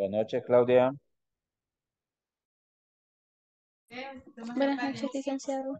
Buenas noches, Claudia. Eh, Buenas noches, licenciado.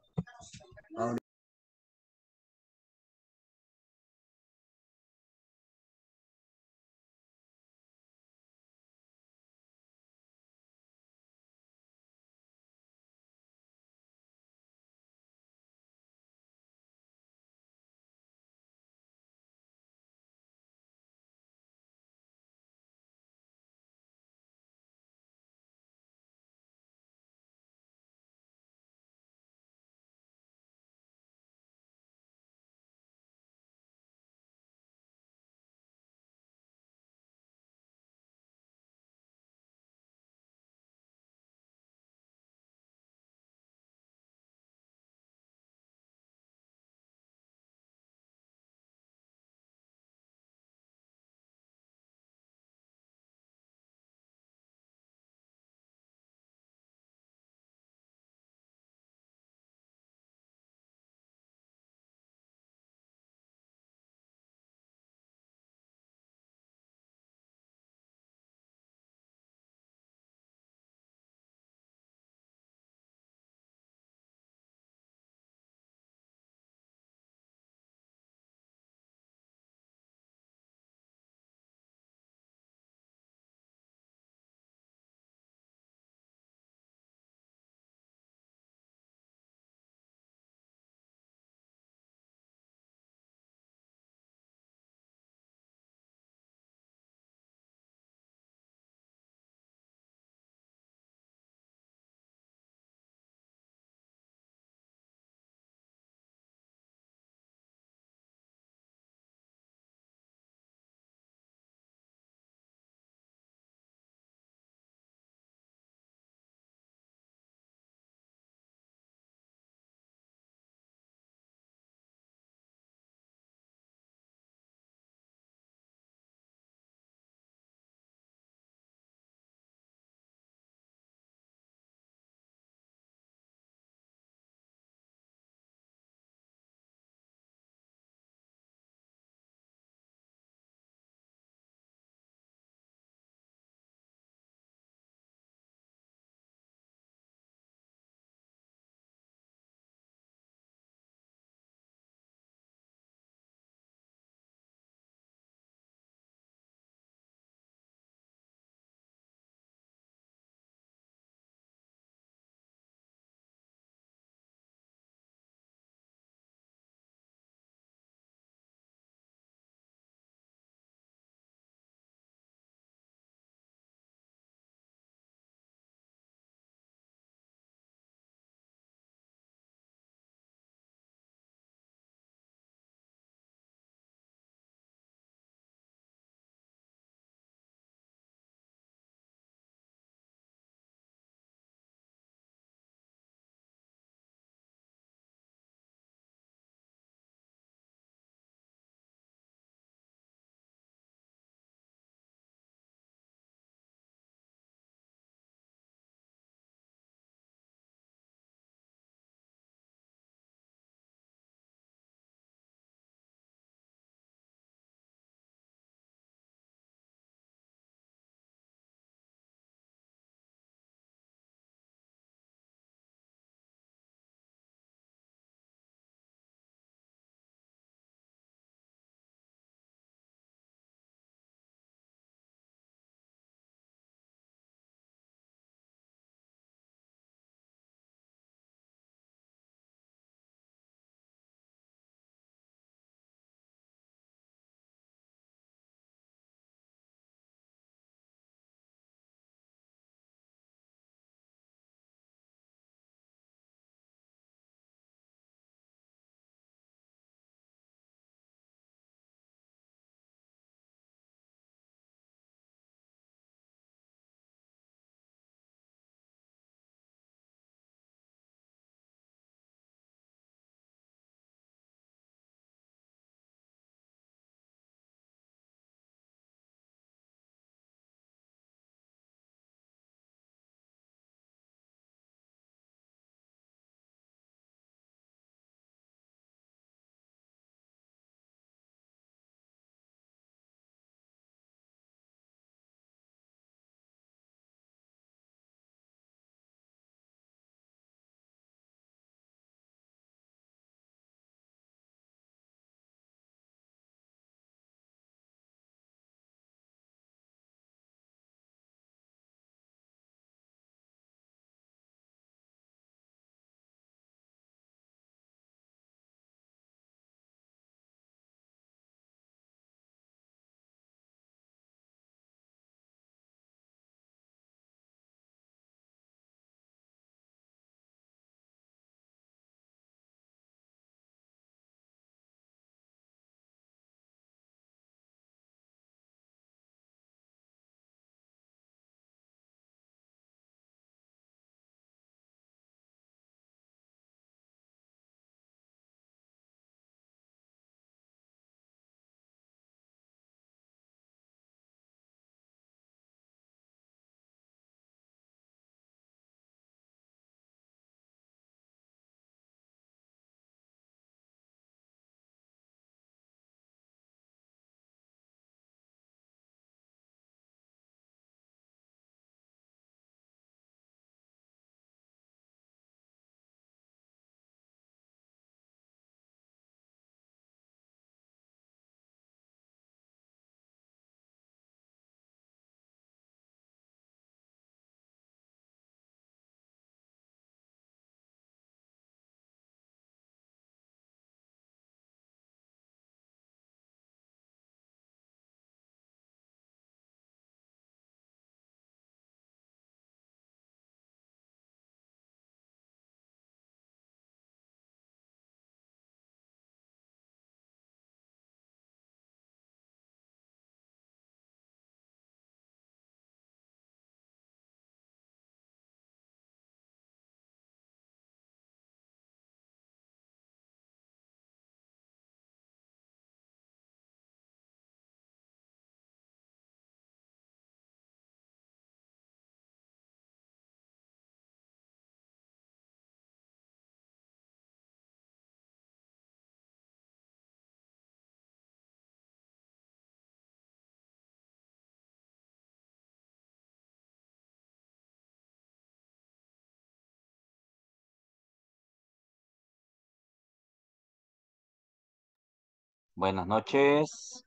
Buenas noches.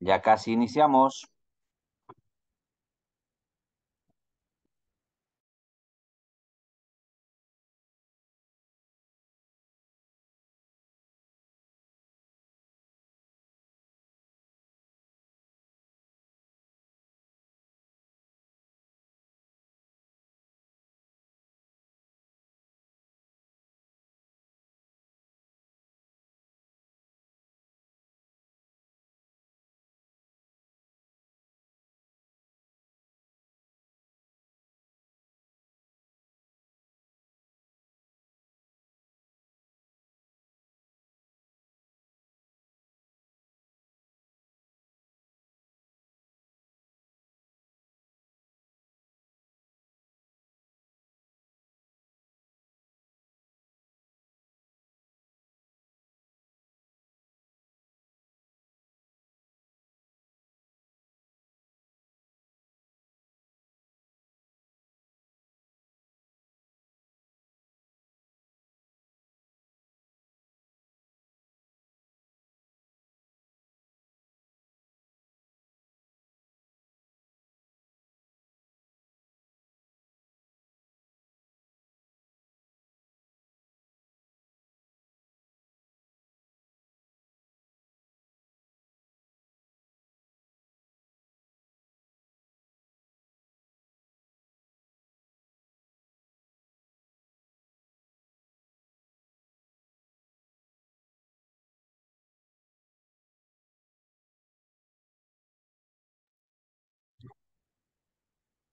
Ya casi iniciamos.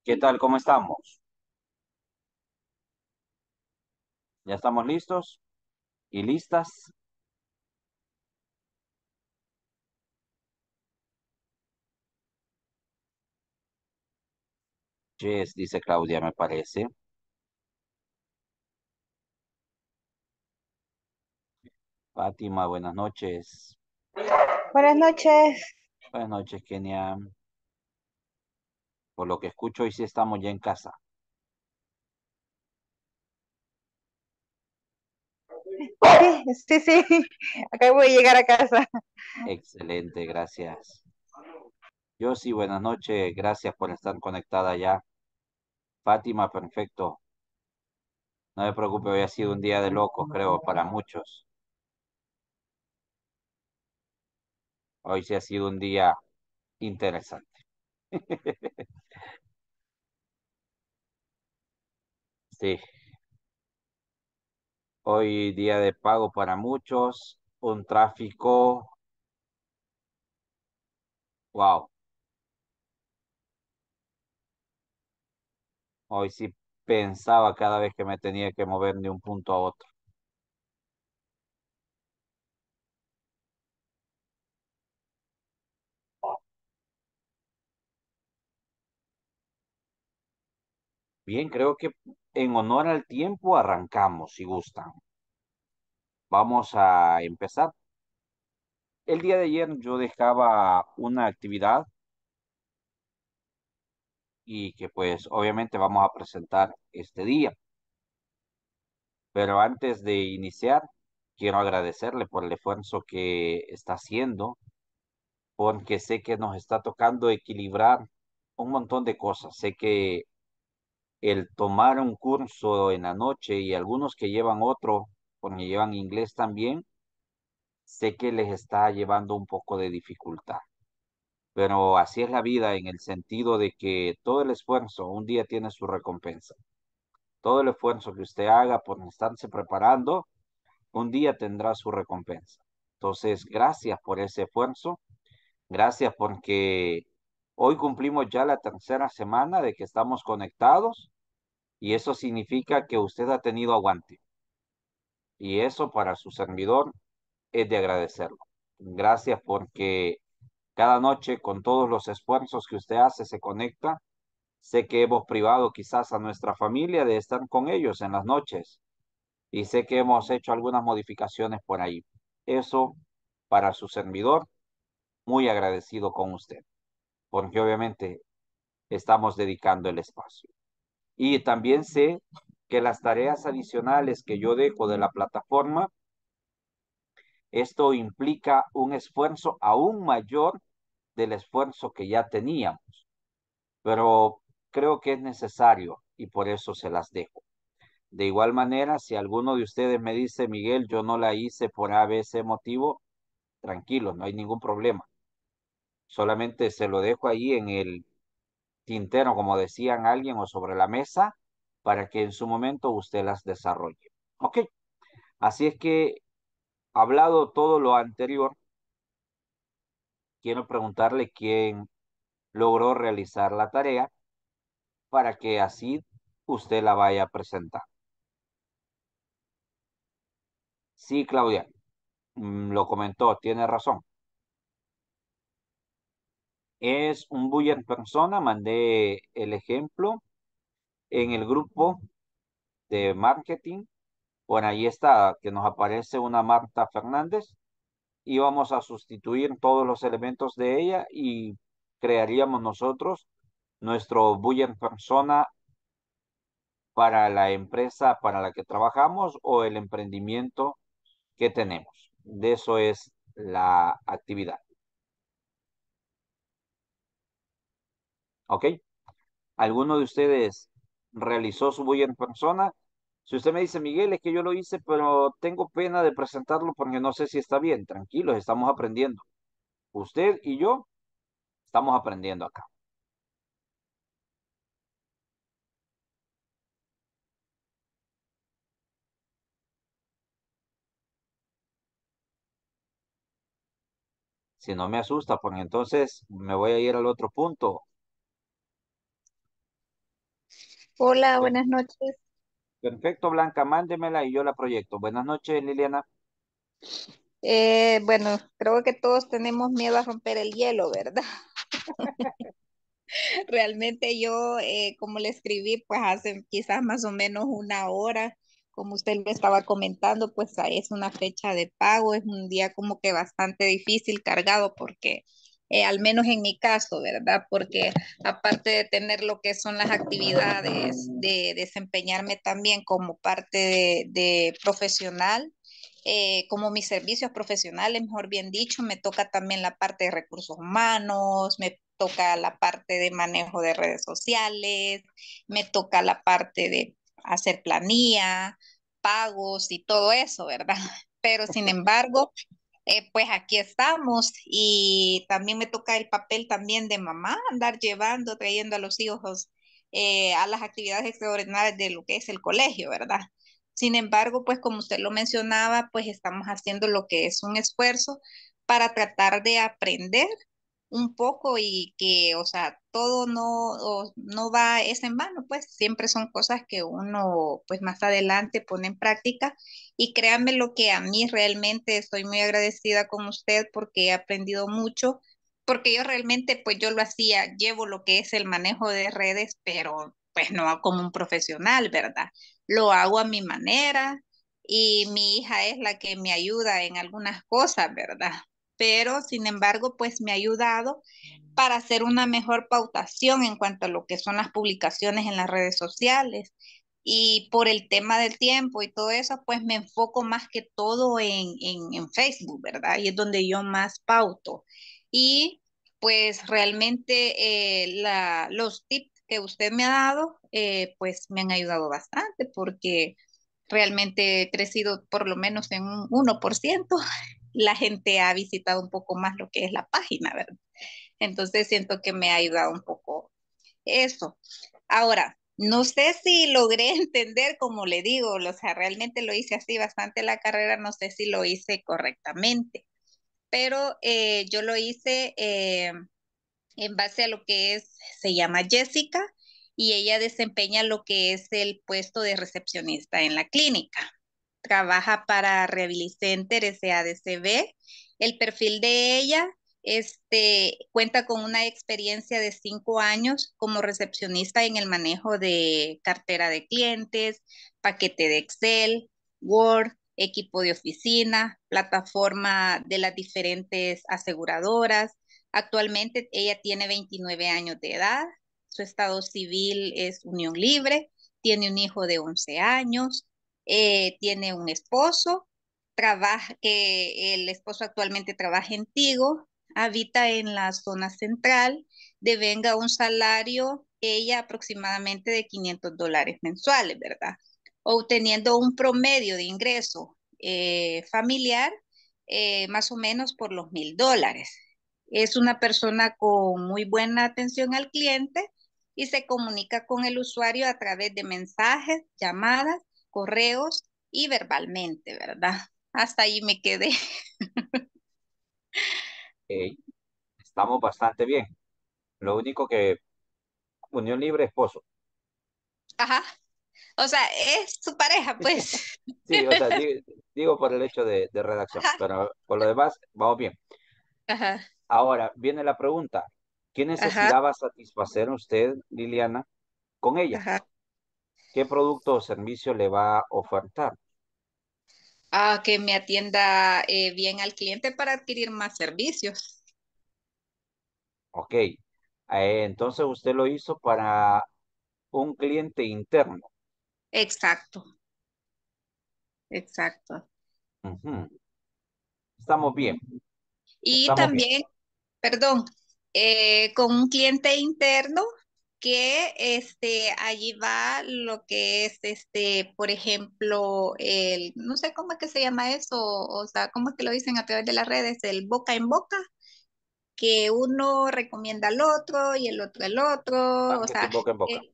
¿Qué tal? ¿Cómo estamos? ¿Ya estamos listos? ¿Y listas? Yes, dice Claudia, me parece. Fátima, buenas noches. Buenas noches. Buenas noches, Kenia lo que escucho, hoy si estamos ya en casa. Sí, sí, acabo de llegar a casa. Excelente, gracias. Yo sí, buenas noches, gracias por estar conectada ya. Fátima, perfecto. No me preocupe, hoy ha sido un día de locos, creo, para muchos. Hoy sí ha sido un día interesante. Sí. Este, hoy día de pago para muchos, un tráfico, wow. Hoy sí pensaba cada vez que me tenía que mover de un punto a otro. Bien, creo que en honor al tiempo, arrancamos si gustan. Vamos a empezar. El día de ayer yo dejaba una actividad y que pues obviamente vamos a presentar este día. Pero antes de iniciar, quiero agradecerle por el esfuerzo que está haciendo, porque sé que nos está tocando equilibrar un montón de cosas. Sé que el tomar un curso en la noche y algunos que llevan otro, porque llevan inglés también, sé que les está llevando un poco de dificultad. Pero así es la vida en el sentido de que todo el esfuerzo un día tiene su recompensa. Todo el esfuerzo que usted haga por estarse preparando, un día tendrá su recompensa. Entonces, gracias por ese esfuerzo. Gracias porque Hoy cumplimos ya la tercera semana de que estamos conectados y eso significa que usted ha tenido aguante. Y eso para su servidor es de agradecerlo. Gracias porque cada noche con todos los esfuerzos que usted hace se conecta. Sé que hemos privado quizás a nuestra familia de estar con ellos en las noches y sé que hemos hecho algunas modificaciones por ahí. Eso para su servidor, muy agradecido con usted porque obviamente estamos dedicando el espacio. Y también sé que las tareas adicionales que yo dejo de la plataforma, esto implica un esfuerzo aún mayor del esfuerzo que ya teníamos. Pero creo que es necesario y por eso se las dejo. De igual manera, si alguno de ustedes me dice, Miguel, yo no la hice por ABC motivo, tranquilo, no hay ningún problema solamente se lo dejo ahí en el tintero, como decían alguien, o sobre la mesa, para que en su momento usted las desarrolle. Ok, así es que, hablado todo lo anterior, quiero preguntarle quién logró realizar la tarea para que así usted la vaya a presentar. Sí, Claudia, mm, lo comentó, tiene razón es un buyer persona, mandé el ejemplo en el grupo de marketing. Bueno, ahí está, que nos aparece una Marta Fernández y vamos a sustituir todos los elementos de ella y crearíamos nosotros nuestro buyer persona para la empresa para la que trabajamos o el emprendimiento que tenemos. De eso es la actividad. ¿Ok? ¿Alguno de ustedes realizó su bulla en persona? Si usted me dice, Miguel, es que yo lo hice, pero tengo pena de presentarlo porque no sé si está bien. Tranquilos, estamos aprendiendo. Usted y yo estamos aprendiendo acá. Si no me asusta, pues entonces me voy a ir al otro punto. Hola, buenas noches. Perfecto, Blanca, mándemela y yo la proyecto. Buenas noches, Liliana. Eh, bueno, creo que todos tenemos miedo a romper el hielo, ¿verdad? Realmente yo, eh, como le escribí, pues hace quizás más o menos una hora, como usted lo estaba comentando, pues ah, es una fecha de pago, es un día como que bastante difícil, cargado, porque eh, al menos en mi caso, ¿verdad? Porque aparte de tener lo que son las actividades, de desempeñarme también como parte de, profesional, eh, como mis servicios profesionales, mejor bien dicho, me toca también la parte de recursos humanos, me toca la parte de manejo de redes sociales, me toca la parte de hacer planilla, pagos y todo eso, ¿verdad? Pero sin embargo, eh, pues aquí estamos y también me toca el papel también de mamá, andar llevando, trayendo a los hijos eh, a las actividades extraordinarias de lo que es el colegio, ¿verdad? Sin embargo, pues como usted lo mencionaba, pues estamos haciendo lo que es un esfuerzo para tratar de aprender un poco y que, o sea, todo no, no va es en vano, pues siempre son cosas que uno, pues más adelante pone en práctica. Y créanme lo que a mí realmente estoy muy agradecida con usted porque he aprendido mucho, porque yo realmente, pues yo lo hacía, llevo lo que es el manejo de redes, pero pues no como un profesional, ¿verdad? Lo hago a mi manera y mi hija es la que me ayuda en algunas cosas, ¿verdad? pero sin embargo, pues me ha ayudado para hacer una mejor pautación en cuanto a lo que son las publicaciones en las redes sociales. Y por el tema del tiempo y todo eso, pues me enfoco más que todo en, Facebook, ¿verdad? Y es donde yo más pauto. Y pues realmente eh, los tips que usted me ha dado, eh, pues me han ayudado bastante porque realmente he crecido por lo menos en un 1% la gente ha visitado un poco más lo que es la página, ¿verdad? Entonces siento que me ha ayudado un poco eso. Ahora, no sé si logré entender, como le digo, o sea, realmente lo hice así bastante la carrera, no sé si lo hice correctamente, pero eh, yo lo hice eh, en base a lo que es, se llama Jessica, y ella desempeña lo que es el puesto de recepcionista en la clínica trabaja para Rehabilicenter SADCB. El perfil de ella este, cuenta con una experiencia de cinco años como recepcionista en el manejo de cartera de clientes, paquete de Excel, Word, equipo de oficina, plataforma de las diferentes aseguradoras. Actualmente ella tiene 29 años de edad, su estado civil es unión libre, tiene un hijo de 11 años, eh, tiene un esposo, trabaja, que el esposo actualmente trabaja en Tigo, habita en la zona central, devenga un salario ella aproximadamente de 500 dólares mensuales, ¿verdad? Obteniendo un promedio de ingreso eh, familiar eh, más o menos por los mil dólares. Es una persona con muy buena atención al cliente y se comunica con el usuario a través de mensajes, llamadas correos y verbalmente, ¿verdad? Hasta ahí me quedé. estamos bastante bien. Lo único que unión libre esposo. Ajá. O sea, es su pareja, pues. sí, o sea, digo, por el hecho de, redacción, pero por lo demás, vamos bien. Ahora, viene la pregunta. ¿Qué necesidad va a satisfacer usted, Liliana, con ella? ¿qué producto o servicio le va a ofertar? Ah, que me atienda eh, bien al cliente para adquirir más servicios. Ok, eh, entonces usted lo hizo para un cliente interno. Exacto. Exacto. Estamos bien. Y también, perdón, eh, con un cliente interno que este, allí va lo que es, este, por ejemplo, el, no sé cómo es que se llama eso, o sea, cómo es que lo dicen a través de las redes, el boca en boca, que uno recomienda al otro y el otro al otro, ah, o sea, boca en boca. Eh,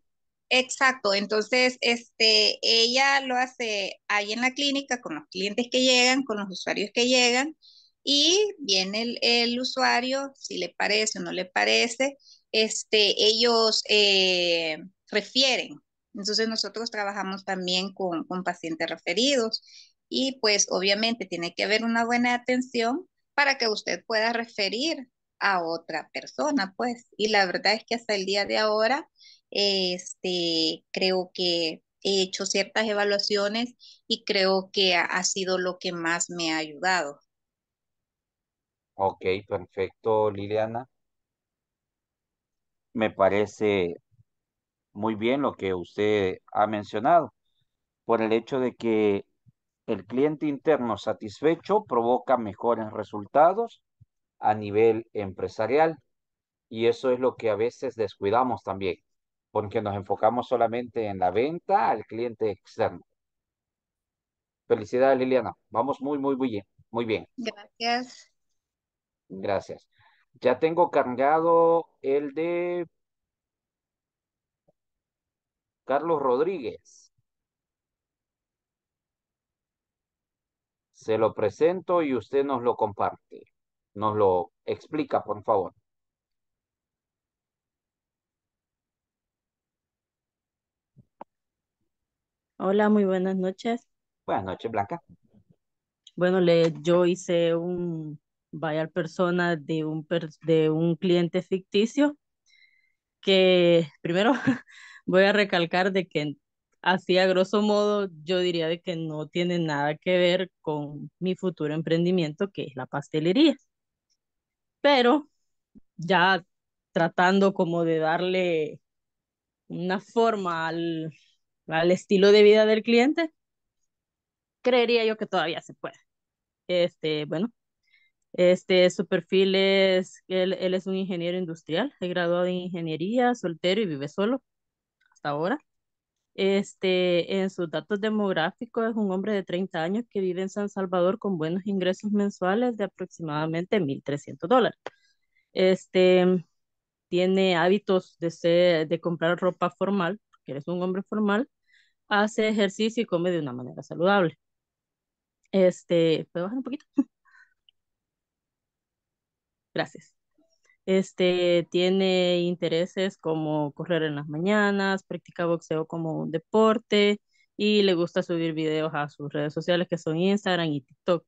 exacto, entonces este, ella lo hace ahí en la clínica con los clientes que llegan, con los usuarios que llegan y viene el, el usuario, si le parece o no le parece, este, ellos eh, refieren. Entonces nosotros trabajamos también con, con pacientes referidos y pues obviamente tiene que haber una buena atención para que usted pueda referir a otra persona, pues. Y la verdad es que hasta el día de ahora, este, creo que he hecho ciertas evaluaciones y creo que ha, ha sido lo que más me ha ayudado. Ok, perfecto, Liliana me parece muy bien lo que usted ha mencionado, por el hecho de que el cliente interno satisfecho provoca mejores resultados a nivel empresarial. Y eso es lo que a veces descuidamos también, porque nos enfocamos solamente en la venta al cliente externo. Felicidades, Liliana. Vamos muy, muy, muy bien. Muy bien. Gracias. Gracias. Ya tengo cargado el de Carlos Rodríguez. Se lo presento y usted nos lo comparte. Nos lo explica, por favor. Hola, muy buenas noches. Buenas noches, Blanca. Bueno, le, yo hice un, vaya persona de un, de un cliente ficticio que primero voy a recalcar de que así a grosso modo yo diría de que no tiene nada que ver con mi futuro emprendimiento que es la pastelería. Pero ya tratando como de darle una forma al, al estilo de vida del cliente, creería yo que todavía se puede. Este, bueno, este, su perfil es, él, él es un ingeniero industrial, es graduado en ingeniería, soltero y vive solo hasta ahora. Este, en sus datos demográficos es un hombre de 30 años que vive en San Salvador con buenos ingresos mensuales de aproximadamente 1.300 dólares. Este, tiene hábitos de, de comprar ropa formal, porque es un hombre formal, hace ejercicio y come de una manera saludable. Este, ¿puedo bajar un poquito? Gracias. Este, tiene intereses como correr en las mañanas, practica boxeo como un deporte y le gusta subir videos a sus redes sociales que son Instagram y TikTok.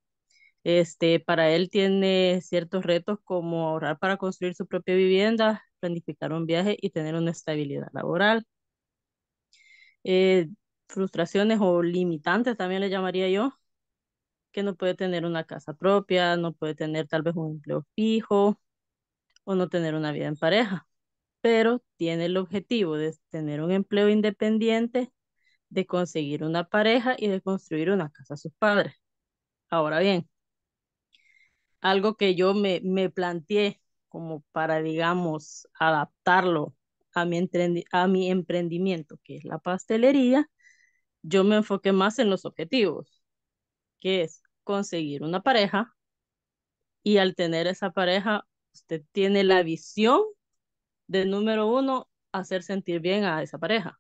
Este, para él tiene ciertos retos como ahorrar para construir su propia vivienda, planificar un viaje y tener una estabilidad laboral. Eh, frustraciones o limitantes también le llamaría yo que no puede tener una casa propia, no puede tener tal vez un empleo fijo o no tener una vida en pareja, pero tiene el objetivo de tener un empleo independiente, de conseguir una pareja y de construir una casa a sus padres. Ahora bien, algo que yo me, me planteé como para, digamos, adaptarlo a mi, a mi emprendimiento, que es la pastelería, yo me enfoqué más en los objetivos que es conseguir una pareja y al tener esa pareja, usted tiene la visión de número uno, hacer sentir bien a esa pareja.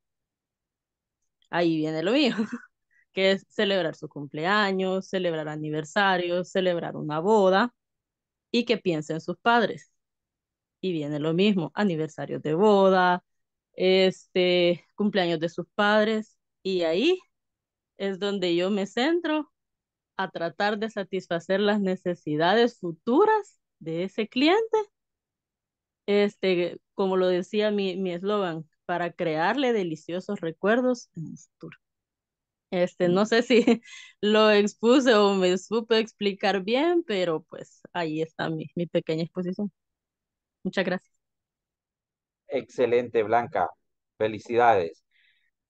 Ahí viene lo mismo que es celebrar su cumpleaños, celebrar aniversarios, celebrar una boda y que piensen sus padres. Y viene lo mismo, aniversarios de boda, este, cumpleaños de sus padres y ahí es donde yo me centro a tratar de satisfacer las necesidades futuras de ese cliente. Este, como lo decía mi, mi eslogan, para crearle deliciosos recuerdos en el futuro. Este, no sé si lo expuse o me supe explicar bien, pero pues ahí está mi, mi pequeña exposición. Muchas gracias. Excelente, Blanca. Felicidades.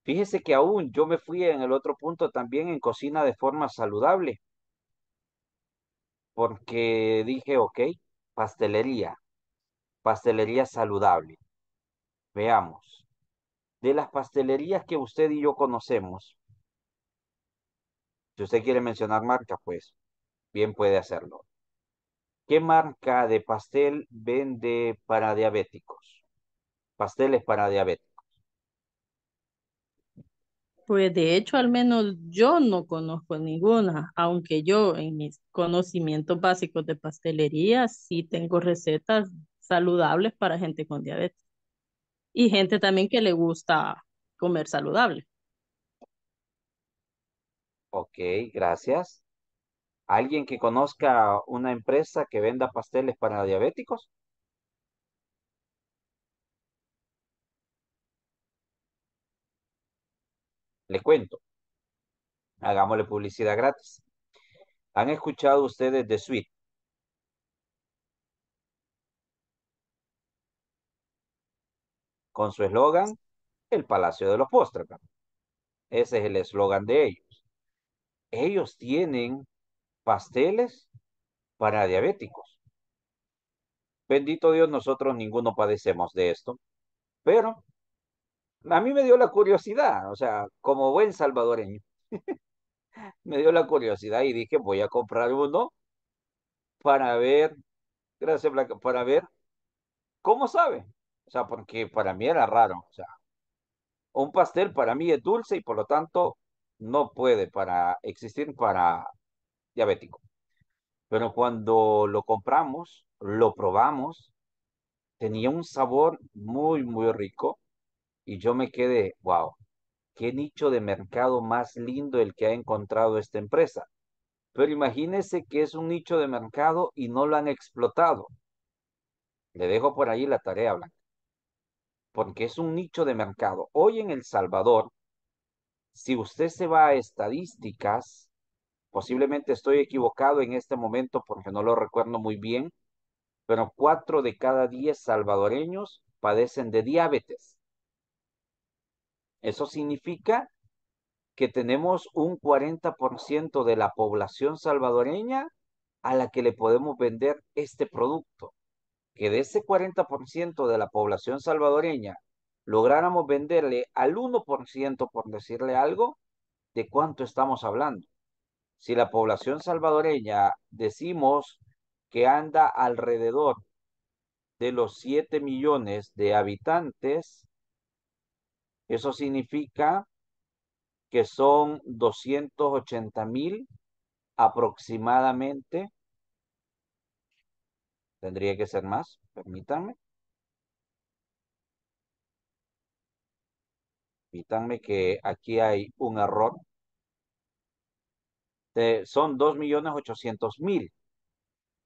Fíjese que aún yo me fui en el otro punto también en cocina de forma saludable, porque dije, ok, pastelería, pastelería saludable. Veamos, de las pastelerías que usted y yo conocemos, si usted quiere mencionar marca, pues bien puede hacerlo. ¿Qué marca de pastel vende para diabéticos? Pasteles para diabéticos. Pues de hecho, al menos yo no conozco ninguna, aunque yo en mis conocimientos básicos de pastelería sí tengo recetas saludables para gente con diabetes y gente también que le gusta comer saludable. Ok, gracias. ¿Alguien que conozca una empresa que venda pasteles para diabéticos? Les cuento. Hagámosle publicidad gratis. ¿Han escuchado ustedes de Sweet? Con su eslogan, el Palacio de los Postres. Ese es el eslogan de ellos. Ellos tienen pasteles para diabéticos. Bendito Dios, nosotros ninguno padecemos de esto, pero a mí me dio la curiosidad, o sea, como buen salvadoreño, me dio la curiosidad y dije, voy a comprar uno para ver, gracias para ver cómo sabe. O sea, porque para mí era raro, o sea, un pastel para mí es dulce y por lo tanto no puede para existir para diabético. Pero cuando lo compramos, lo probamos, tenía un sabor muy, muy rico y yo me quedé, wow, qué nicho de mercado más lindo el que ha encontrado esta empresa. Pero imagínese que es un nicho de mercado y no lo han explotado. Le dejo por ahí la tarea, Blanca. Porque es un nicho de mercado. Hoy en El Salvador, si usted se va a estadísticas, posiblemente estoy equivocado en este momento porque no lo recuerdo muy bien, pero cuatro de cada diez salvadoreños padecen de diabetes. Eso significa que tenemos un 40% de la población salvadoreña a la que le podemos vender este producto. Que de ese 40% de la población salvadoreña lográramos venderle al 1%, por decirle algo, ¿de cuánto estamos hablando? Si la población salvadoreña decimos que anda alrededor de los 7 millones de habitantes, eso significa que son 280 mil aproximadamente. Tendría que ser más, permítanme. Permítanme que aquí hay un error. De, son 2.800.000.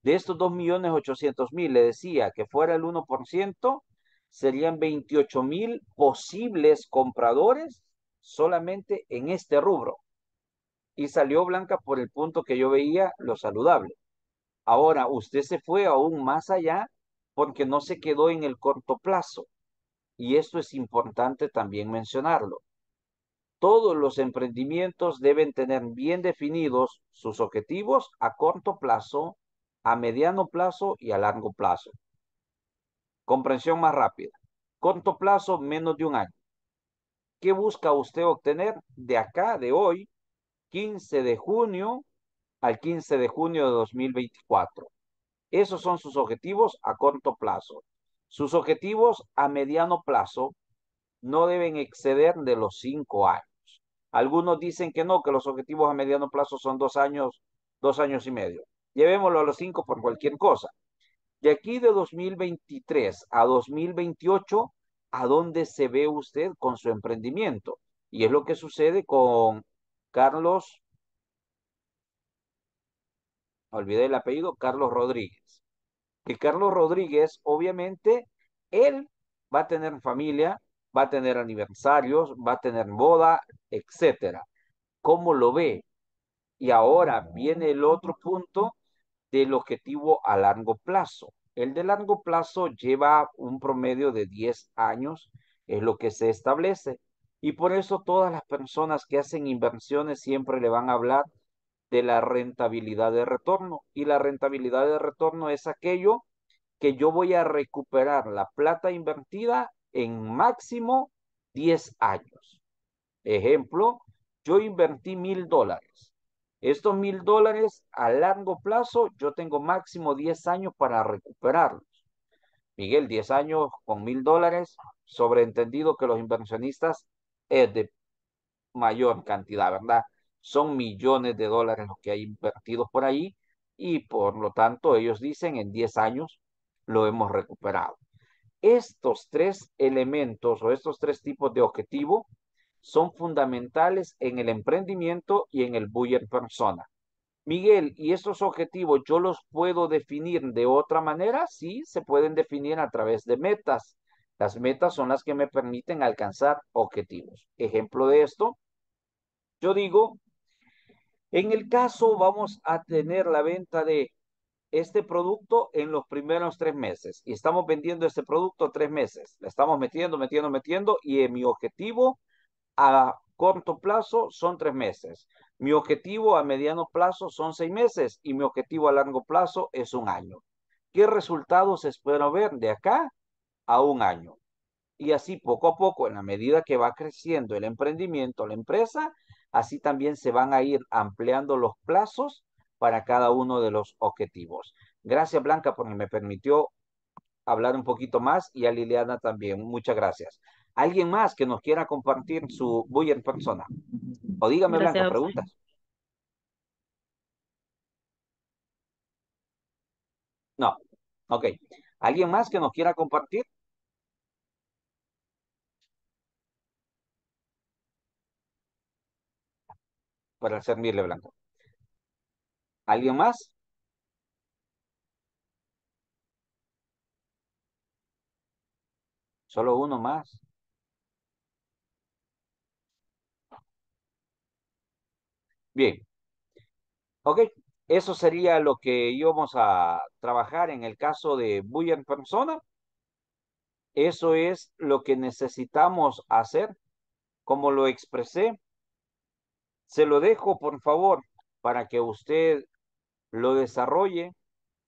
De estos 2.800.000 le decía que fuera el 1%, serían 28,000 mil posibles compradores solamente en este rubro. Y salió Blanca por el punto que yo veía, lo saludable. Ahora, usted se fue aún más allá porque no se quedó en el corto plazo. Y esto es importante también mencionarlo. Todos los emprendimientos deben tener bien definidos sus objetivos a corto plazo, a mediano plazo y a largo plazo. Comprensión más rápida. Corto plazo, menos de un año. ¿Qué busca usted obtener de acá, de hoy, 15 de junio al 15 de junio de 2024? Esos son sus objetivos a corto plazo. Sus objetivos a mediano plazo no deben exceder de los cinco años. Algunos dicen que no, que los objetivos a mediano plazo son dos años, dos años y medio. Llevémoslo a los cinco por cualquier cosa. De aquí de 2023 a 2028, ¿a dónde se ve usted con su emprendimiento? Y es lo que sucede con Carlos, olvidé el apellido, Carlos Rodríguez. Que Carlos Rodríguez, obviamente, él va a tener familia, va a tener aniversarios, va a tener boda, etcétera. ¿Cómo lo ve? Y ahora viene el otro punto del objetivo a largo plazo. El de largo plazo lleva un promedio de 10 años, es lo que se establece. Y por eso todas las personas que hacen inversiones siempre le van a hablar de la rentabilidad de retorno. Y la rentabilidad de retorno es aquello que yo voy a recuperar la plata invertida en máximo 10 años. Ejemplo, yo invertí mil dólares estos mil dólares a largo plazo, yo tengo máximo 10 años para recuperarlos. Miguel, 10 años con mil dólares, sobreentendido que los inversionistas es de mayor cantidad, ¿verdad? Son millones de dólares los que hay invertidos por ahí y por lo tanto ellos dicen en 10 años lo hemos recuperado. Estos tres elementos o estos tres tipos de objetivo son fundamentales en el emprendimiento y en el buyer persona. Miguel, ¿y estos objetivos yo los puedo definir de otra manera? Sí, se pueden definir a través de metas. Las metas son las que me permiten alcanzar objetivos. Ejemplo de esto, yo digo, en el caso vamos a tener la venta de este producto en los primeros tres meses y estamos vendiendo este producto tres meses. La estamos metiendo, metiendo, metiendo y en mi objetivo a corto plazo son tres meses. Mi objetivo a mediano plazo son seis meses y mi objetivo a largo plazo es un año. ¿Qué resultados espero ver de acá a un año? Y así poco a poco, en la medida que va creciendo el emprendimiento, la empresa, así también se van a ir ampliando los plazos para cada uno de los objetivos. Gracias Blanca porque me permitió hablar un poquito más y a Liliana también. Muchas gracias alguien más que nos quiera compartir su buyer persona. O dígame, blanco Blanca, preguntas. No. Ok. ¿Alguien más que nos quiera compartir? Para servirle, blanco ¿Alguien más? Solo uno más. Bien. Ok, eso sería lo que íbamos a trabajar en el caso de Buyer persona. Eso es lo que necesitamos hacer. Como lo expresé, se lo dejo por favor para que usted lo desarrolle.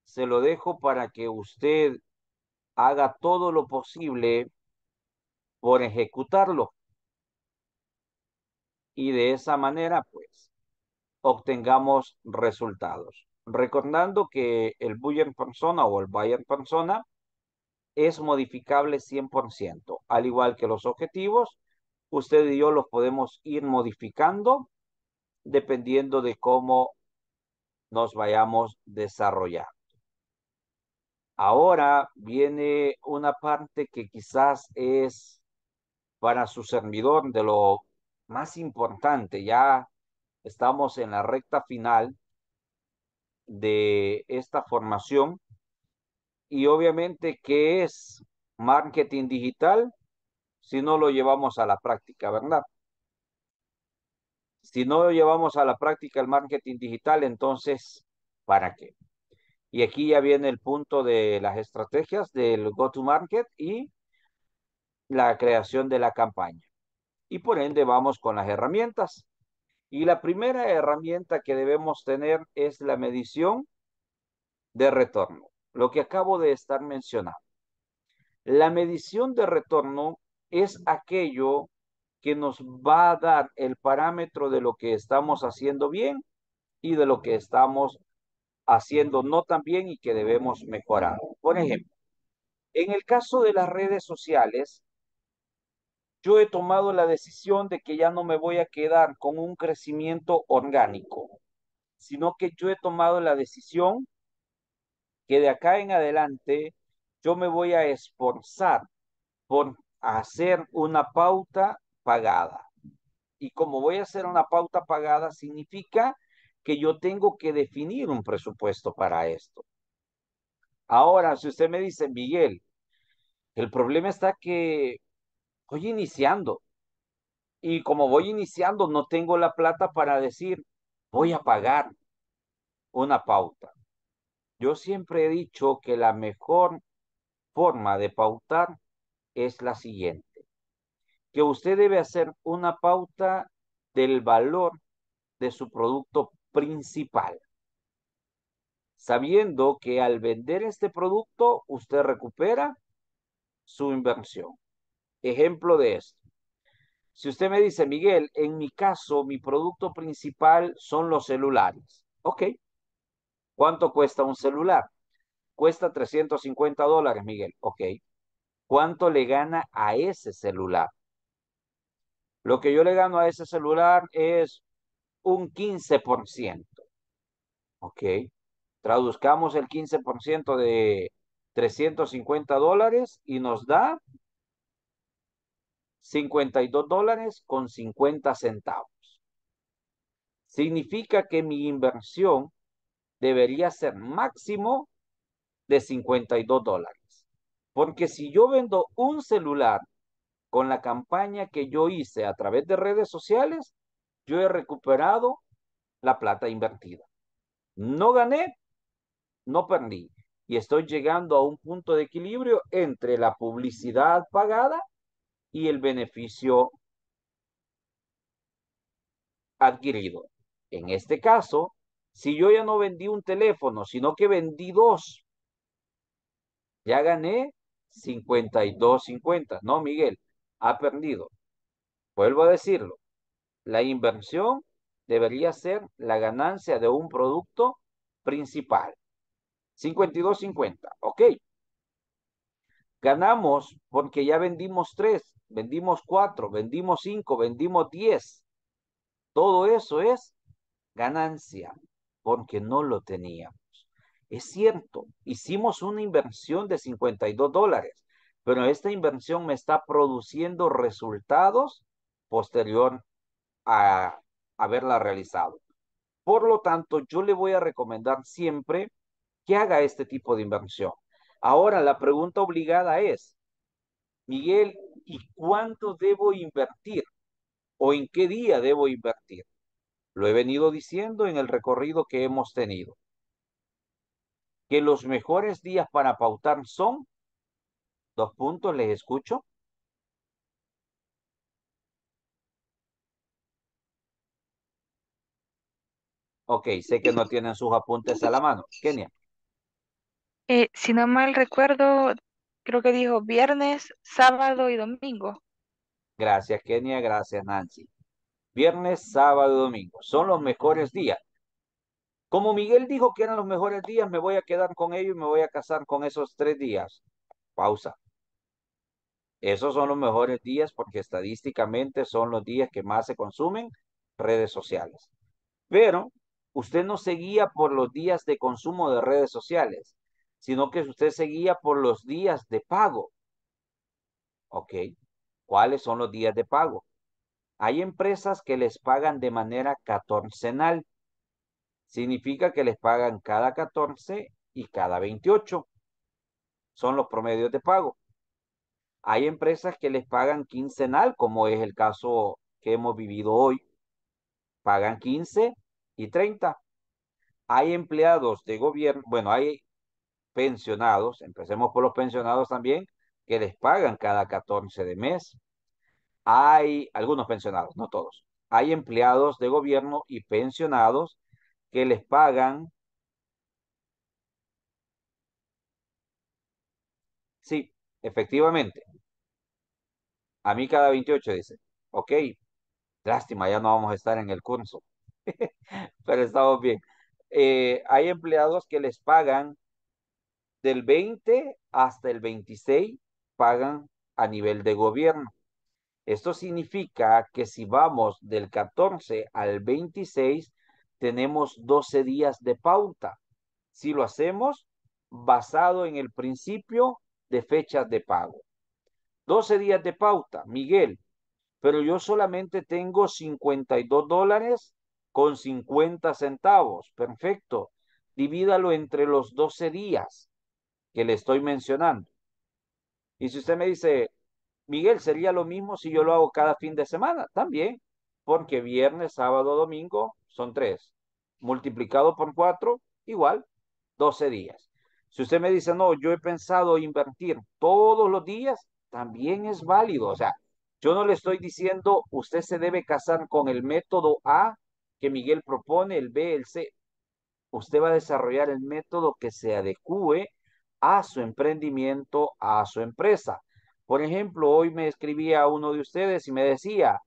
Se lo dejo para que usted haga todo lo posible por ejecutarlo. Y de esa manera, pues, obtengamos resultados. Recordando que el Buyer persona o el Bayern persona es modificable 100%, al igual que los objetivos, usted y yo los podemos ir modificando dependiendo de cómo nos vayamos desarrollando. Ahora viene una parte que quizás es para su servidor de lo más importante, ya Estamos en la recta final de esta formación y obviamente qué es marketing digital si no lo llevamos a la práctica, ¿verdad? Si no lo llevamos a la práctica el marketing digital, entonces, ¿para qué? Y aquí ya viene el punto de las estrategias del go-to-market y la creación de la campaña. Y por ende vamos con las herramientas. Y la primera herramienta que debemos tener es la medición de retorno, lo que acabo de estar mencionando. La medición de retorno es aquello que nos va a dar el parámetro de lo que estamos haciendo bien y de lo que estamos haciendo no tan bien y que debemos mejorar. Por ejemplo, en el caso de las redes sociales, yo he tomado la decisión de que ya no me voy a quedar con un crecimiento orgánico, sino que yo he tomado la decisión que de acá en adelante yo me voy a esforzar por hacer una pauta pagada. Y como voy a hacer una pauta pagada, significa que yo tengo que definir un presupuesto para esto. Ahora, si usted me dice, Miguel, el problema está que Voy iniciando. Y como voy iniciando, no tengo la plata para decir, voy a pagar una pauta. Yo siempre he dicho que la mejor forma de pautar es la siguiente, que usted debe hacer una pauta del valor de su producto principal, sabiendo que al vender este producto usted recupera su inversión. Ejemplo de esto. Si usted me dice, Miguel, en mi caso, mi producto principal son los celulares. Ok. ¿Cuánto cuesta un celular? Cuesta 350 dólares, Miguel. Ok. ¿Cuánto le gana a ese celular? Lo que yo le gano a ese celular es un 15%. Ok. Traduzcamos el 15% de 350 dólares y nos da 52 dólares con 50 centavos. Significa que mi inversión debería ser máximo de 52 dólares. Porque si yo vendo un celular con la campaña que yo hice a través de redes sociales, yo he recuperado la plata invertida. No gané, no perdí. Y estoy llegando a un punto de equilibrio entre la publicidad pagada y el beneficio adquirido. En este caso, si yo ya no vendí un teléfono, sino que vendí dos, ya gané 52.50. No, Miguel, ha perdido. Vuelvo a decirlo. La inversión debería ser la ganancia de un producto principal. 52.50, ok. Ganamos porque ya vendimos tres vendimos cuatro, vendimos cinco, vendimos diez. Todo eso es ganancia, porque no lo teníamos. Es cierto, hicimos una inversión de 52 dólares, pero esta inversión me está produciendo resultados posterior a haberla realizado. Por lo tanto, yo le voy a recomendar siempre que haga este tipo de inversión. Ahora, la pregunta obligada es, Miguel, y cuánto debo invertir o en qué día debo invertir. Lo he venido diciendo en el recorrido que hemos tenido. Que los mejores días para pautar son, dos puntos, les escucho. Ok, sé que no tienen sus apuntes a la mano. Kenia. Eh, si no mal recuerdo, creo que dijo viernes, sábado y domingo. Gracias, Kenia. Gracias, Nancy. Viernes, sábado, y domingo. Son los mejores días. Como Miguel dijo que eran los mejores días, me voy a quedar con ellos y me voy a casar con esos tres días. Pausa. Esos son los mejores días porque estadísticamente son los días que más se consumen redes sociales. Pero usted no seguía por los días de consumo de redes sociales sino que usted se guía por los días de pago. ¿Ok? ¿Cuáles son los días de pago? Hay empresas que les pagan de manera catorcenal. Significa que les pagan cada 14 y cada 28. Son los promedios de pago. Hay empresas que les pagan quincenal, como es el caso que hemos vivido hoy. Pagan 15 y 30. Hay empleados de gobierno, bueno, hay pensionados, empecemos por los pensionados también, que les pagan cada 14 de mes. Hay algunos pensionados, no todos. Hay empleados de gobierno y pensionados que les pagan. Sí, efectivamente. A mí cada 28 dice, ok, lástima, ya no vamos a estar en el curso, pero estamos bien. Eh, hay empleados que les pagan del 20 hasta el 26 pagan a nivel de gobierno. Esto significa que si vamos del 14 al 26, tenemos 12 días de pauta. Si lo hacemos basado en el principio de fechas de pago. 12 días de pauta, Miguel, pero yo solamente tengo 52 dólares con 50 centavos. Perfecto. Divídalo entre los 12 días que le estoy mencionando. Y si usted me dice, Miguel, sería lo mismo si yo lo hago cada fin de semana, también, porque viernes, sábado, domingo son tres. Multiplicado por cuatro, igual, 12 días. Si usted me dice, no, yo he pensado invertir todos los días, también es válido. O sea, yo no le estoy diciendo, usted se debe casar con el método A que Miguel propone, el B, el C. Usted va a desarrollar el método que se adecue a su emprendimiento, a su empresa. Por ejemplo, hoy me escribía uno de ustedes y me decía,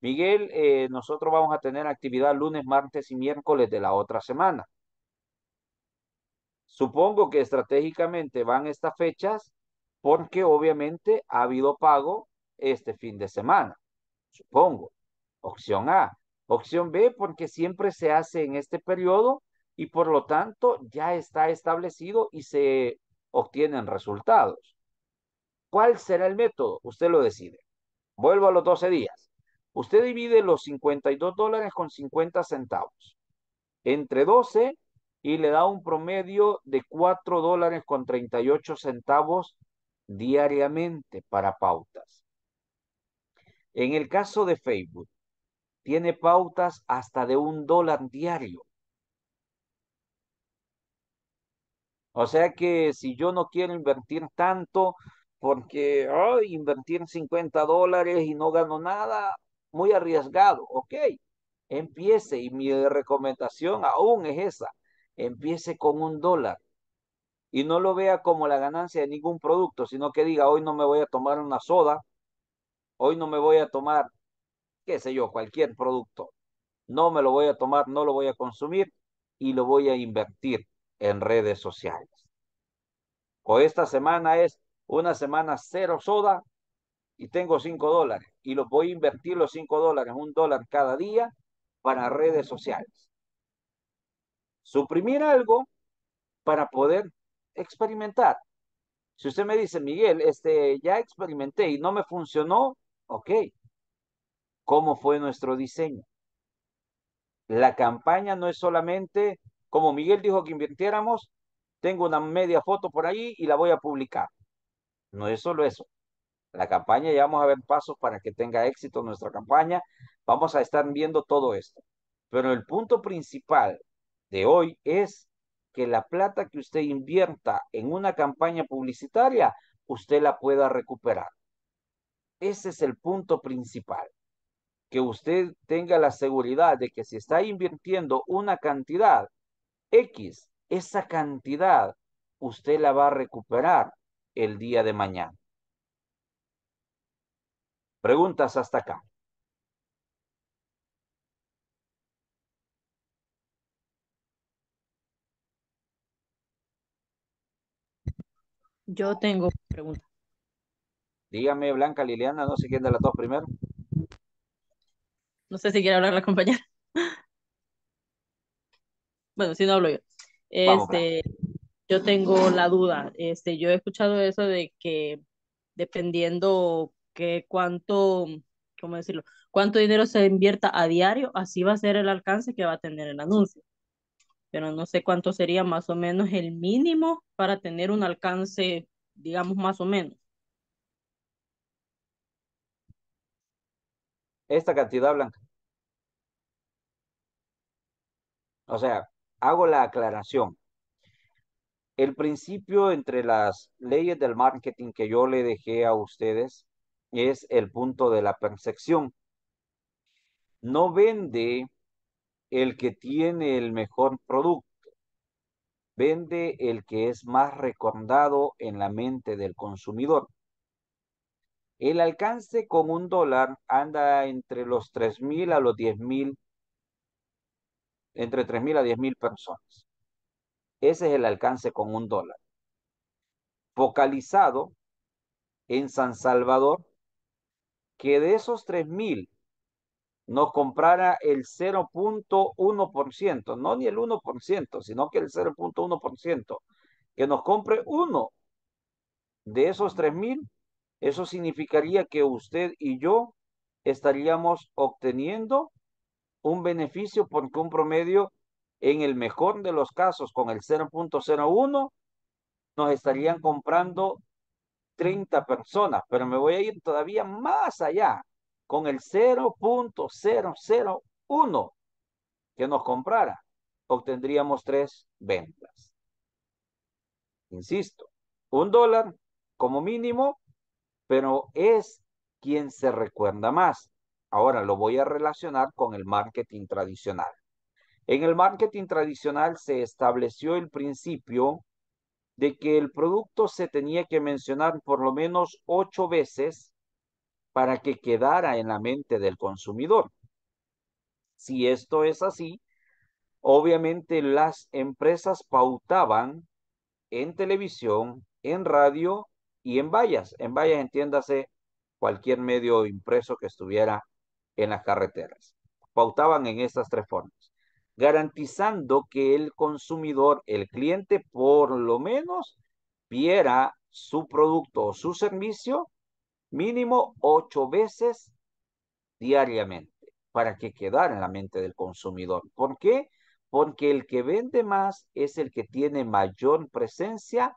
Miguel, eh, nosotros vamos a tener actividad lunes, martes y miércoles de la otra semana. Supongo que estratégicamente van estas fechas porque obviamente ha habido pago este fin de semana, supongo. Opción A. Opción B, porque siempre se hace en este periodo y por lo tanto ya está establecido y se obtienen resultados. ¿Cuál será el método? Usted lo decide. Vuelvo a los 12 días. Usted divide los 52 dólares con 50 centavos entre 12 y le da un promedio de 4 dólares con 38 centavos diariamente para pautas. En el caso de Facebook, tiene pautas hasta de un dólar diario. O sea que si yo no quiero invertir tanto, porque invertir 50 dólares y no gano nada, muy arriesgado. Ok, empiece. Y mi recomendación aún es esa. Empiece con un dólar. Y no lo vea como la ganancia de ningún producto, sino que diga, hoy no me voy a tomar una soda, hoy no me voy a tomar, qué sé yo, cualquier producto. No me lo voy a tomar, no lo voy a consumir y lo voy a invertir en redes sociales. O esta semana es una semana cero soda y tengo cinco dólares y los voy a invertir los cinco dólares, un dólar cada día para redes sociales. Suprimir algo para poder experimentar. Si usted me dice, Miguel, este, ya experimenté y no me funcionó, ok. ¿Cómo fue nuestro diseño? La campaña no es solamente como Miguel dijo que invirtiéramos, tengo una media foto por ahí y la voy a publicar. No es solo eso. La campaña, ya vamos a ver pasos para que tenga éxito nuestra campaña. Vamos a estar viendo todo esto. Pero el punto principal de hoy es que la plata que usted invierta en una campaña publicitaria, usted la pueda recuperar. Ese es el punto principal. Que usted tenga la seguridad de que si está invirtiendo una cantidad, X, esa cantidad usted la va a recuperar el día de mañana. Preguntas hasta acá. Yo tengo pregunta. Dígame, Blanca Liliana, no sé quién de las dos primero. No sé si quiere hablar la compañera bueno, si no hablo yo. Este, yo tengo la duda. Este, yo he escuchado eso de que dependiendo que cuánto, decirlo? Cuánto dinero se invierta a diario, así va a ser el alcance que va a tener el anuncio. Pero no sé cuánto sería más o menos el mínimo para tener un alcance, digamos, más o menos. Esta cantidad, Blanca. O sea, hago la aclaración. El principio entre las leyes del marketing que yo le dejé a ustedes es el punto de la percepción. No vende el que tiene el mejor producto. Vende el que es más recordado en la mente del consumidor. El alcance con un dólar anda entre los 3.000 a los 10.000 entre 3.000 a 10.000 personas. Ese es el alcance con un dólar. Focalizado en San Salvador, que de esos 3.000 nos comprara el 0.1%, no ni el 1%, sino que el 0.1%, que nos compre uno de esos 3.000, eso significaría que usted y yo estaríamos obteniendo un beneficio porque un promedio en el mejor de los casos con el 0.01 nos estarían comprando 30 personas, pero me voy a ir todavía más allá con el 0.001 que nos comprara, obtendríamos tres ventas. Insisto, un dólar como mínimo, pero es quien se recuerda más. Ahora lo voy a relacionar con el marketing tradicional. En el marketing tradicional se estableció el principio de que el producto se tenía que mencionar por lo menos ocho veces para que quedara en la mente del consumidor. Si esto es así, obviamente las empresas pautaban en televisión, en radio y en vallas. En vallas entiéndase cualquier medio impreso que estuviera en las carreteras. Pautaban en estas tres formas, garantizando que el consumidor, el cliente, por lo menos viera su producto o su servicio mínimo ocho veces diariamente para que quedara en la mente del consumidor. ¿Por qué? Porque el que vende más es el que tiene mayor presencia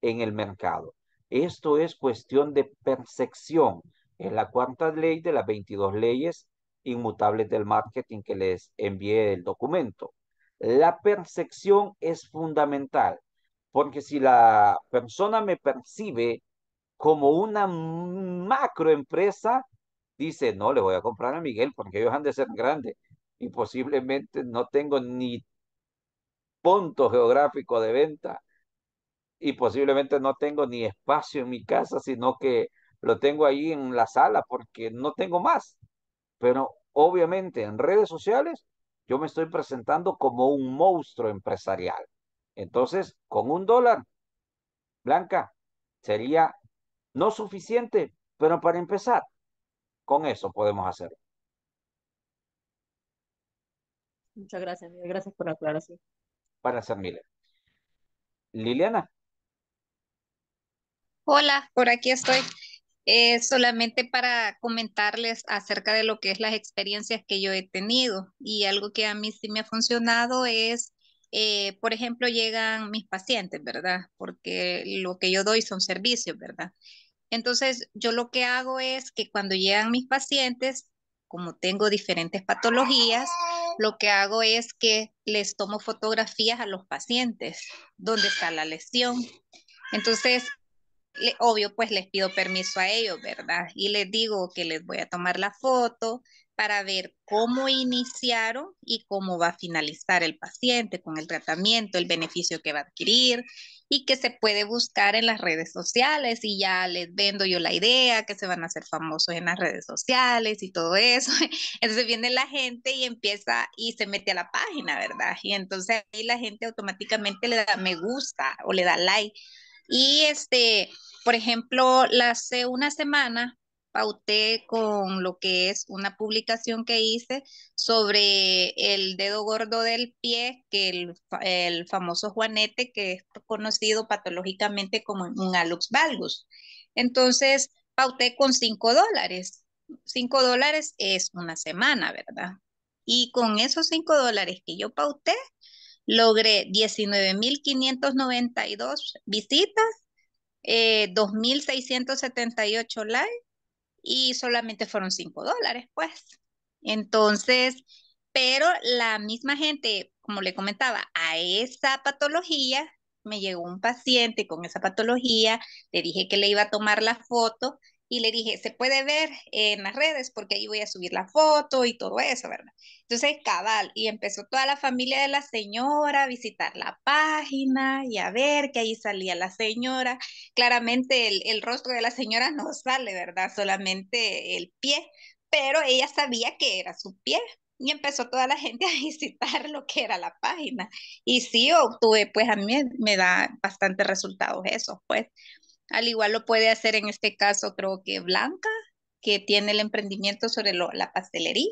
en el mercado. Esto es cuestión de percepción. Es la cuarta ley de las 22 leyes inmutables del marketing que les envié el documento. La percepción es fundamental, porque si la persona me percibe como una macroempresa, dice, no, le voy a comprar a Miguel porque ellos han de ser grandes y posiblemente no tengo ni punto geográfico de venta y posiblemente no tengo ni espacio en mi casa, sino que lo tengo ahí en la sala porque no tengo más. Pero obviamente en redes sociales yo me estoy presentando como un monstruo empresarial. Entonces, con un dólar, Blanca, sería no suficiente, pero para empezar, con eso podemos hacerlo. Muchas gracias, Miguel. Gracias por la aclaración. Para ser mil Liliana. Hola, por aquí estoy. Eh, solamente para comentarles acerca de lo que es las experiencias que yo he tenido y algo que a mí sí me ha funcionado es, eh, por ejemplo, llegan mis pacientes, ¿verdad? Porque lo que yo doy son servicios, ¿verdad? Entonces, yo lo que hago es que cuando llegan mis pacientes, como tengo diferentes patologías, lo que hago es que les tomo fotografías a los pacientes, dónde está la lesión. Entonces, obvio, pues les pido permiso a ellos, ¿verdad? Y les digo que les voy a tomar la foto para ver cómo iniciaron y cómo va a finalizar el paciente con el tratamiento, el beneficio que va a adquirir y que se puede buscar en las redes sociales y ya les vendo yo la idea que se van a hacer famosos en las redes sociales y todo eso. Entonces viene la gente y empieza y se mete a la página, ¿verdad? Y entonces ahí la gente automáticamente le da me gusta o le da like. Y este, por ejemplo, hace una semana pauté con lo que es una publicación que hice sobre el dedo gordo del pie, que el, el famoso Juanete, que es conocido patológicamente como un alux valgus. Entonces, pauté con 5 dólares. Cinco dólares es una semana, ¿verdad? Y con esos cinco dólares que yo pauté, logré 19.592 visitas eh, 2.678 likes y solamente fueron 5 dólares, pues. Entonces, pero la misma gente, como le comentaba, a esa patología, me llegó un paciente con esa patología, le dije que le iba a tomar la foto y le dije, se puede ver en las redes porque ahí voy a subir la foto y todo eso, ¿verdad? Entonces, cabal, y empezó toda la familia de la señora a visitar la página y a ver que ahí salía la señora. Claramente el, rostro de la señora no sale, ¿verdad? Solamente el pie, pero ella sabía que era su pie. Y empezó toda la gente a visitar lo que era la página. Y sí, obtuve, pues a mí me da bastante resultados eso, pues, al igual lo puede hacer en este caso, creo que Blanca, que tiene el emprendimiento sobre la pastelería.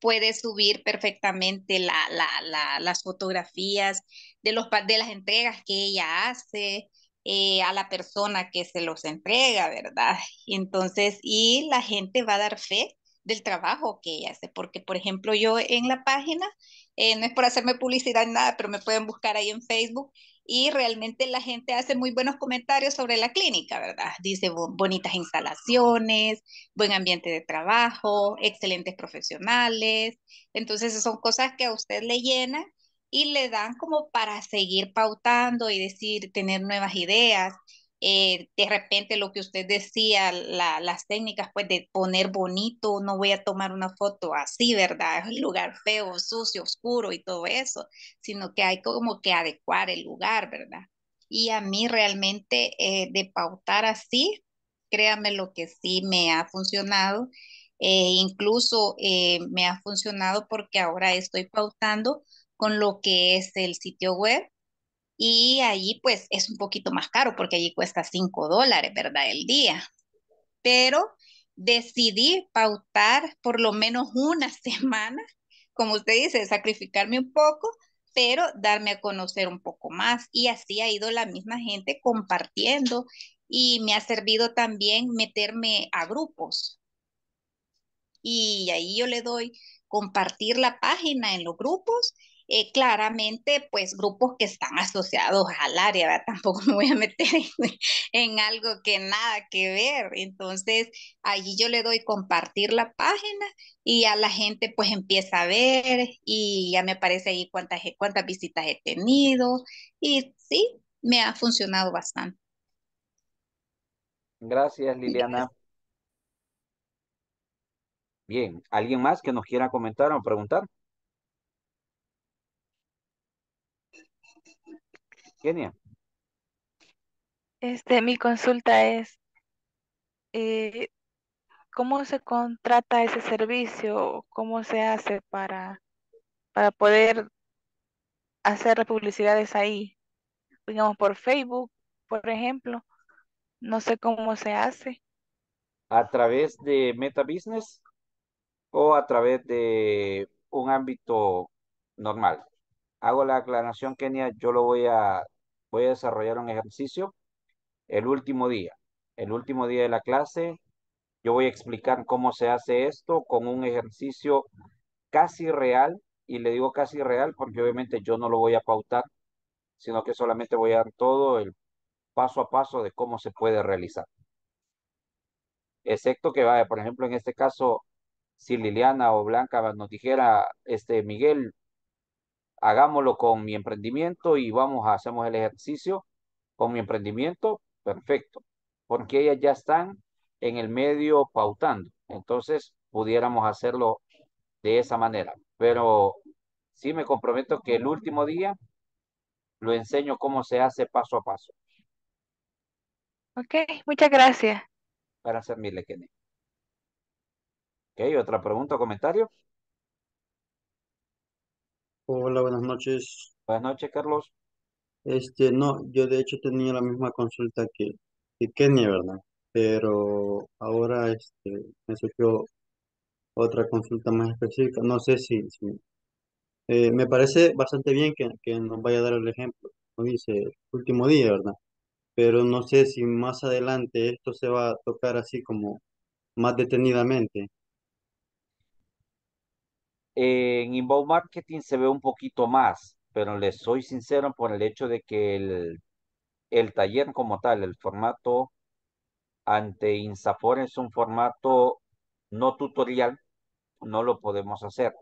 Puede subir perfectamente las fotografías de, las entregas que ella hace eh, a la persona que se los entrega, ¿verdad? Entonces, y la gente va a dar fe del trabajo que ella hace, porque por ejemplo yo en la página, eh, no es por hacerme publicidad ni nada, pero me pueden buscar ahí en Facebook, y realmente la gente hace muy buenos comentarios sobre la clínica, ¿verdad? Dice bonitas instalaciones, buen ambiente de trabajo, excelentes profesionales. Entonces son cosas que a usted le llenan y le dan como para seguir pautando y decir, tener nuevas ideas. Eh, de repente lo que usted decía, las técnicas, pues de poner bonito, no voy a tomar una foto así, ¿verdad? Es Un lugar feo, sucio, oscuro y todo eso, sino que hay como que adecuar el lugar, ¿verdad? Y a mí realmente eh, de pautar así, créame lo que sí me ha funcionado. Eh, incluso eh, me ha funcionado porque ahora estoy pautando con lo que es el sitio web y ahí pues es un poquito más caro porque allí cuesta 5 dólares, ¿verdad? El día. Pero decidí pautar por lo menos una semana, como usted dice, sacrificarme un poco, pero darme a conocer un poco más. Y así ha ido la misma gente compartiendo y me ha servido también meterme a grupos. Y ahí yo le doy compartir la página en los grupos eh, claramente, pues grupos que están asociados al área, tampoco me voy a meter en, algo que nada que ver. Entonces, allí yo le doy compartir la página y a la gente pues empieza a ver y ya me aparece ahí cuántas, cuántas visitas he tenido y sí, me ha funcionado bastante. Gracias, Liliana. Bien, ¿alguien más que nos quiera comentar o preguntar? Kenia. Este, mi consulta es, eh, ¿cómo se contrata ese servicio? ¿Cómo se hace para, para poder hacer publicidades ahí? Digamos, por Facebook, por ejemplo. No sé cómo se hace. ¿A través de Meta Business o a través de un ámbito normal? Hago la aclaración, Kenia, yo lo voy a voy a desarrollar un ejercicio el último día. El último día de la clase, yo voy a explicar cómo se hace esto con un ejercicio casi real, y le digo casi real porque obviamente yo no lo voy a pautar, sino que solamente voy a dar todo el paso a paso de cómo se puede realizar. Excepto que vaya, por ejemplo, en este caso, si Liliana o Blanca nos dijera, este, Miguel, hagámoslo con mi emprendimiento y vamos a hacemos el ejercicio con mi emprendimiento, perfecto, porque ellas ya están en el medio pautando. Entonces, pudiéramos hacerlo de esa manera. Pero sí me comprometo que el último día lo enseño cómo se hace paso a paso. Ok, muchas gracias. Para servirle, Kenny. Ok, otra pregunta o comentario. Hola, buenas noches. Buenas noches, Carlos. Este, no, yo de hecho tenía la misma consulta que, que Kenia, ¿verdad? Pero ahora este, me surgió otra consulta más específica. No sé si, eh, me parece bastante bien que, que nos vaya a dar el ejemplo, como dice, último día, ¿verdad? Pero no sé si más adelante esto se va a tocar así como más detenidamente en inbound marketing se ve un poquito más, pero les soy sincero por el hecho de que el, taller como tal, el formato ante Insafor es un formato no tutorial, no lo podemos hacer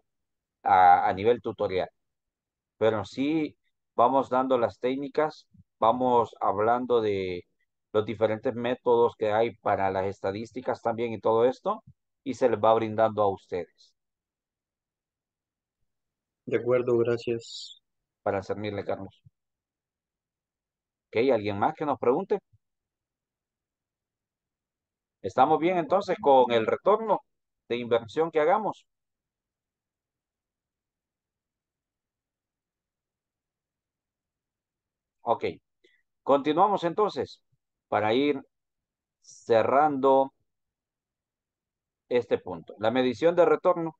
a, a nivel tutorial, pero sí vamos dando las técnicas, vamos hablando de los diferentes métodos que hay para las estadísticas también y todo esto, y se les va brindando a ustedes. De acuerdo, gracias. para servirle, Carlos. Ok, ¿alguien más que nos pregunte? ¿Estamos bien entonces con el retorno de inversión que hagamos? Ok, continuamos entonces para ir cerrando este punto. La medición de retorno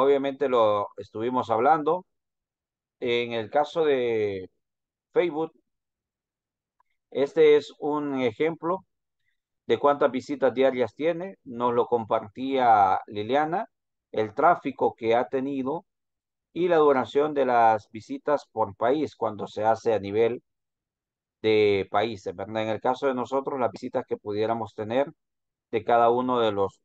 obviamente lo estuvimos hablando. En el caso de Facebook, este es un ejemplo de cuántas visitas diarias tiene. Nos lo compartía Liliana, el tráfico que ha tenido y la duración de las visitas por país cuando se hace a nivel de países, ¿verdad? En el caso de nosotros, las visitas que pudiéramos tener de cada uno de los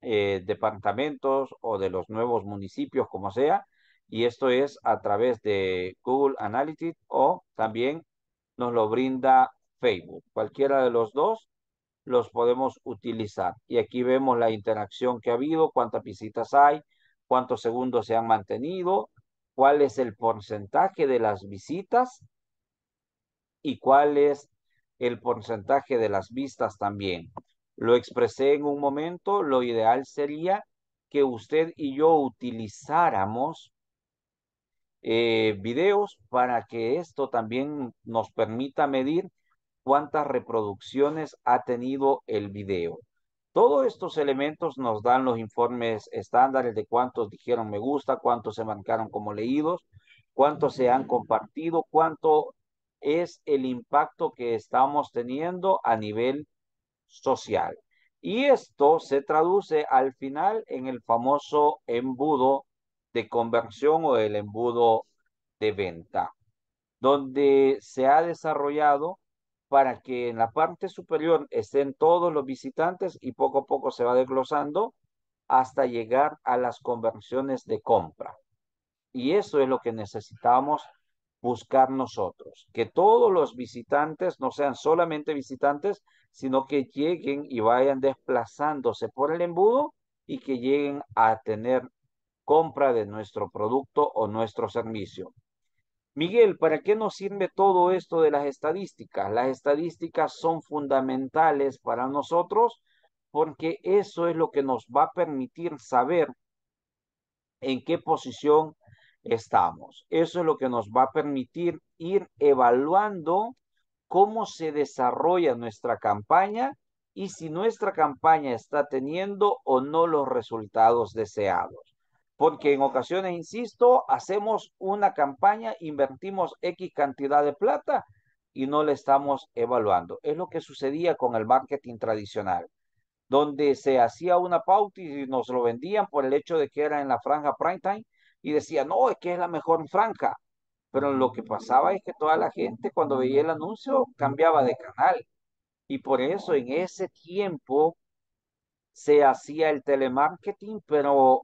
eh, departamentos o de los nuevos municipios, como sea, y esto es a través de Google Analytics o también nos lo brinda Facebook. Cualquiera de los dos los podemos utilizar. Y aquí vemos la interacción que ha habido, cuántas visitas hay, cuántos segundos se han mantenido, cuál es el porcentaje de las visitas y cuál es el porcentaje de las vistas también. Lo expresé en un momento, lo ideal sería que usted y yo utilizáramos eh, videos para que esto también nos permita medir cuántas reproducciones ha tenido el video. Todos estos elementos nos dan los informes estándares de cuántos dijeron me gusta, cuántos se marcaron como leídos, cuántos se han compartido, cuánto es el impacto que estamos teniendo a nivel social. Y esto se traduce al final en el famoso embudo de conversión o el embudo de venta, donde se ha desarrollado para que en la parte superior estén todos los visitantes y poco a poco se va desglosando hasta llegar a las conversiones de compra. Y eso es lo que necesitamos buscar nosotros. Que todos los visitantes no sean solamente visitantes, sino que lleguen y vayan desplazándose por el embudo y que lleguen a tener compra de nuestro producto o nuestro servicio. Miguel, ¿para qué nos sirve todo esto de las estadísticas? Las estadísticas son fundamentales para nosotros porque eso es lo que nos va a permitir saber en qué posición estamos. Eso es lo que nos va a permitir ir evaluando cómo se desarrolla nuestra campaña y si nuestra campaña está teniendo o no los resultados deseados. Porque en ocasiones, insisto, hacemos una campaña, invertimos X cantidad de plata y no la estamos evaluando. Es lo que sucedía con el marketing tradicional, donde se hacía una pauta y nos lo vendían por el hecho de que era en la franja prime time y decía, no, es que es la mejor franca. Pero lo que pasaba es que toda la gente cuando veía el anuncio cambiaba de canal. Y por eso en ese tiempo se hacía el telemarketing, pero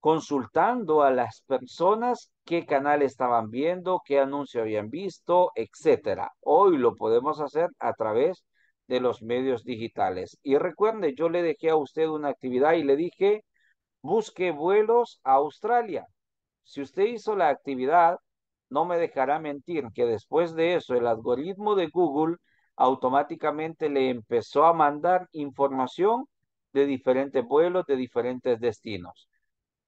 consultando a las personas qué canal estaban viendo, qué anuncio habían visto, etcétera. Hoy lo podemos hacer a través de los medios digitales. Y recuerde, yo le dejé a usted una actividad y le dije Busque vuelos a Australia. Si usted hizo la actividad, no me dejará mentir que después de eso el algoritmo de Google automáticamente le empezó a mandar información de diferentes vuelos, de diferentes destinos.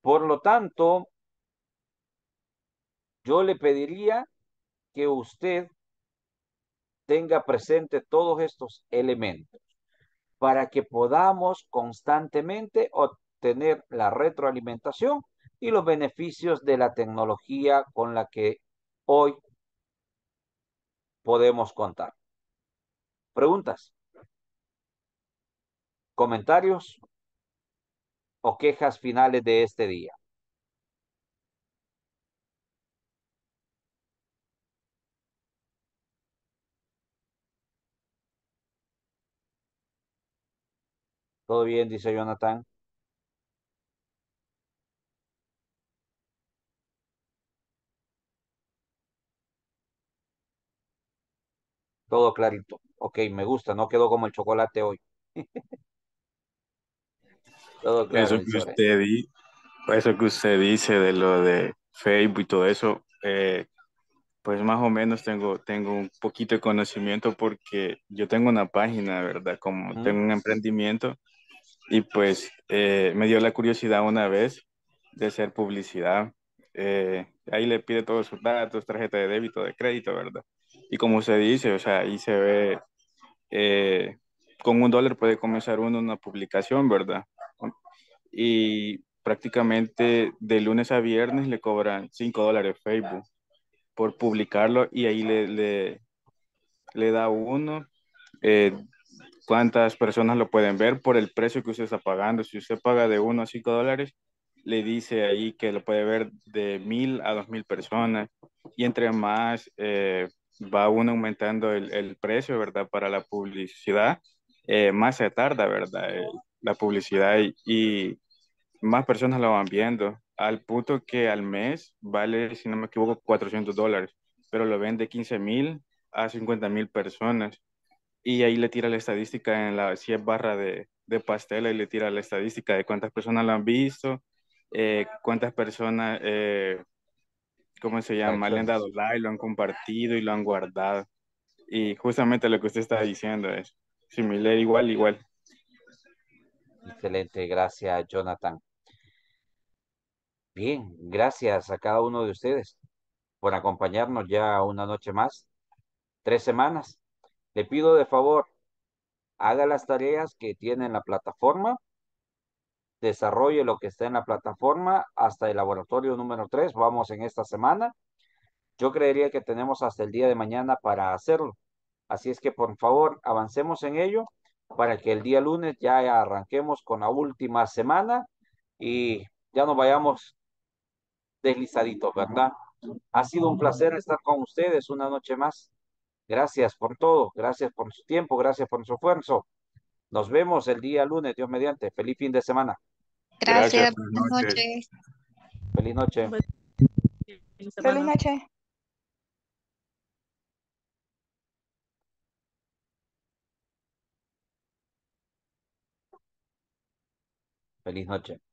Por lo tanto, yo le pediría que usted tenga presente todos estos elementos para que podamos constantemente tener la retroalimentación y los beneficios de la tecnología con la que hoy podemos contar. ¿Preguntas? ¿Comentarios? ¿O quejas finales de este día? Todo bien, dice Jonathan. todo clarito. Ok, me gusta, no quedó como el chocolate hoy. todo claro. Eso que, usted, que usted dice de lo de Facebook y todo eso, eh, pues más o menos tengo, tengo un poquito de conocimiento porque yo tengo una página, ¿verdad? Como tengo un emprendimiento y pues eh, me dio la curiosidad una vez de hacer publicidad. Eh, ahí le pide todos sus datos, tarjeta de débito, de crédito, ¿verdad? Y como se dice, o sea, ahí se ve, eh, con un dólar puede comenzar uno una publicación, ¿verdad? Y prácticamente de lunes a viernes le cobran 5 dólares Facebook por publicarlo y ahí le, le, le da uno eh, cuántas personas lo pueden ver por el precio que usted está pagando. Si usted paga de 1 a 5 dólares, le dice ahí que lo puede ver de 1000 a 2000 personas y entre más eh, va uno aumentando el, el precio, ¿verdad? Para la publicidad, eh, más se tarda, ¿verdad? Eh, la publicidad y, más personas lo van viendo, al punto que al mes vale, si no me equivoco, 400 dólares, pero lo vende 15 mil a 50 mil personas. Y ahí le tira la estadística en la 100 barra de, de pastel, y le tira la estadística de cuántas personas lo han visto, eh, cuántas personas ¿cómo se llama? Le han dado like, lo han compartido y lo han guardado. Y justamente lo que usted está diciendo es similar, igual, igual. Excelente, gracias Jonathan. Bien, gracias a cada uno de ustedes por acompañarnos ya una noche más, tres semanas. Le pido de favor, haga las tareas que tiene en la plataforma desarrolle lo que está en la plataforma hasta el laboratorio número 3. Vamos en esta semana. Yo creería que tenemos hasta el día de mañana para hacerlo. Así es que por favor avancemos en ello para que el día lunes ya arranquemos con la última semana y ya nos vayamos deslizaditos, ¿verdad? Ha sido un placer estar con ustedes una noche más. Gracias por todo, gracias por su tiempo, gracias por su esfuerzo. Nos vemos el día lunes, Dios mediante. Feliz fin de semana. Gracias, buenas noches. noches. Feliz noche. Feliz noche. Feliz noche.